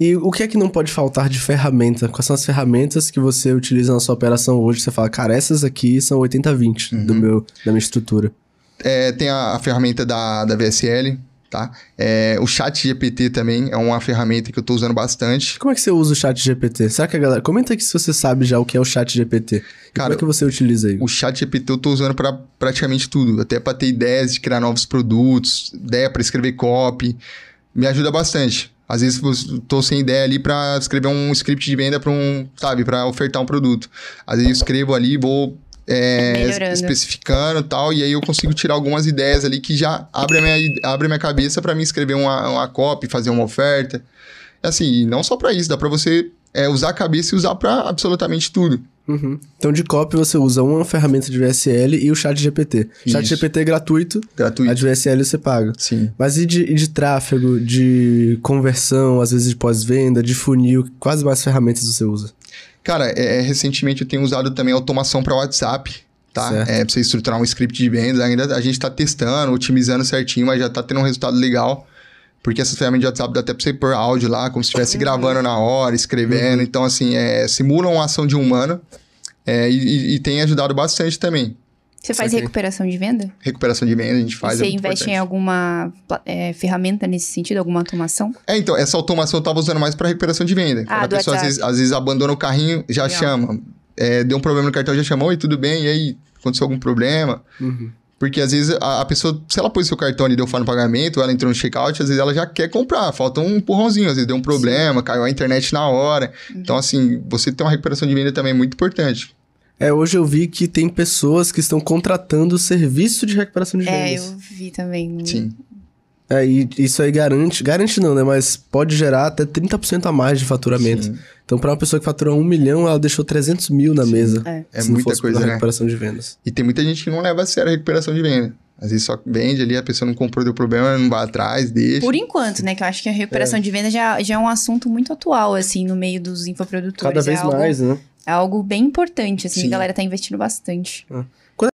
E o que é que não pode faltar de ferramenta? Quais são as ferramentas que você utiliza na sua operação hoje? Você fala, cara, essas aqui são 80-20 uhum. do meu, da minha estrutura. É, tem a, a ferramenta da, da VSL, tá? É, o chat GPT também é uma ferramenta que eu estou usando bastante. Como é que você usa o chat GPT? Será que a galera... Comenta aqui se você sabe já o que é o chat GPT. Cara, como é que você utiliza aí? O chat GPT eu estou usando para praticamente tudo. Até para ter ideias de criar novos produtos, ideia para escrever copy. Me ajuda bastante. Às vezes estou sem ideia ali para escrever um script de venda para um, sabe, para ofertar um produto. Às vezes eu escrevo ali, vou é, especificando e tal, e aí eu consigo tirar algumas ideias ali que já abre a minha, abre a minha cabeça para mim escrever uma, uma copy, fazer uma oferta. Assim, não só para isso, dá para você é, usar a cabeça e usar para absolutamente tudo. Uhum. Então, de copy, você usa uma ferramenta de VSL e o chat GPT. O chat GPT é gratuito, gratuito. A de VSL você paga. Sim. Mas e de, e de tráfego, de conversão, às vezes de pós-venda, de funil? Quais mais ferramentas você usa? Cara, é, é, recentemente eu tenho usado também automação para WhatsApp, tá? Certo. É, pra você estruturar um script de vendas. Ainda a gente está testando, otimizando certinho, mas já está tendo um resultado legal. Porque essas ferramentas de WhatsApp dá até pra você pôr áudio lá, como se estivesse uhum. gravando na hora, escrevendo. Uhum. Então, assim, é, simulam a ação de um humano. É, e, e, tem ajudado bastante também. Você faz recuperação de venda? Recuperação de venda a gente faz. É e você é investe importante. em alguma é, ferramenta nesse sentido, alguma automação? É, então, essa automação eu estava usando mais para recuperação de venda. Ah, a pessoa às vezes, às vezes, abandona o carrinho, já Legal. chama. É, deu um problema no cartão, já chamou, e tudo bem, e aí aconteceu algum problema. Uhum. Porque às vezes a, a, pessoa, se ela pôs seu cartão e deu falha no pagamento, ela entrou no checkout, às vezes ela já quer comprar, falta um empurrãozinho, às vezes deu um problema, Sim. caiu a internet na hora. Então, uhum. Então, assim, você ter uma recuperação de venda também é muito importante. É, hoje eu vi que tem pessoas que estão contratando o serviço de recuperação de vendas. É, eu vi também. Sim. É, e isso aí garante, garante não, né? Mas pode gerar até 30% a mais de faturamento. Sim. Então, para uma pessoa que fatura um milhão, ela deixou 300 mil na Sim. mesa. É, é muita coisa, né? recuperação de vendas. E tem muita gente que não leva a sério a recuperação de vendas. Às vezes só vende ali, a pessoa não comprou, deu problema, não vai atrás, deixa. Por enquanto, né? Que eu acho que a recuperação é. de venda já, já é um assunto muito atual, assim, no meio dos infoprodutores. Cada é vez é algo, mais, né? É algo bem importante, assim, Sim. a galera tá investindo bastante. É.